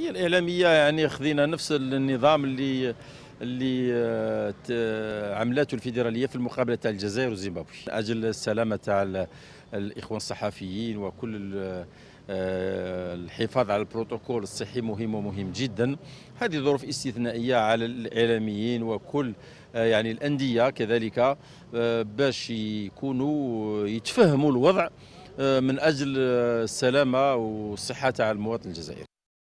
السياسيه الاعلاميه يعني خذينا نفس النظام اللي اللي آه، عملته الفيدراليه في المقابله تاع الجزائر وزيمبابوي اجل السلامه تاع الاخوان الصحفيين وكل آه، الحفاظ على البروتوكول الصحي مهم ومهم جدا هذه ظروف استثنائيه على الاعلاميين وكل آه، يعني الانديه كذلك باش يكونوا يتفهموا الوضع من اجل السلامه والصحه تاع المواطن الجزائري